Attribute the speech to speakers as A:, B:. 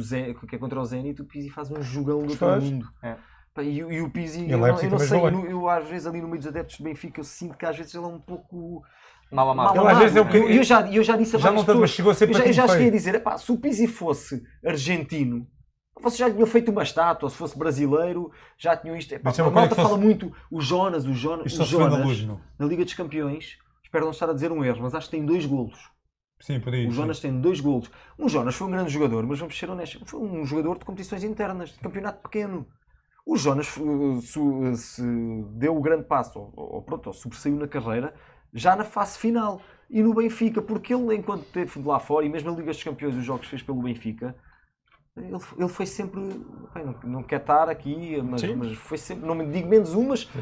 A: Zen, que é contra o Zenit, o Pizzi faz um jogão do todo mundo. É. E, e, o Pizzi, eu, é não, eu tipo não sei, é. eu, eu, às vezes ali no meio dos adeptos de Benfica, eu sinto que às vezes ele é um pouco. Mal amado. Mal amado. É eu, eu, já, eu já disse a já não pessoas, chegou a ser eu já, eu já cheguei a dizer, epá, se o Pizzi fosse argentino, vocês já tinham feito uma estátua, se fosse brasileiro, já tinham isto. Epá, a malta fosse... fala muito, o Jonas, o Jonas, o Jonas, na Liga dos Campeões, espero não estar a dizer um erro, mas acho que tem dois golos Sim, podia. O Jonas tem dois golos. O Jonas foi um grande jogador, mas vamos ser honestos, foi um jogador de competições internas, de campeonato pequeno. O Jonas eh, se, eh, se deu o grande passo, ou, pronto, ou sobressaiu na carreira, já na fase final. E no Benfica, porque ele, enquanto teve lá fora, e mesmo na Liga dos Campeões, os jogos fez pelo Benfica, ele, ele foi sempre. Bem, não, não quer estar aqui, mas, mas, foi sempre. Não me digo menos um, mas Sim.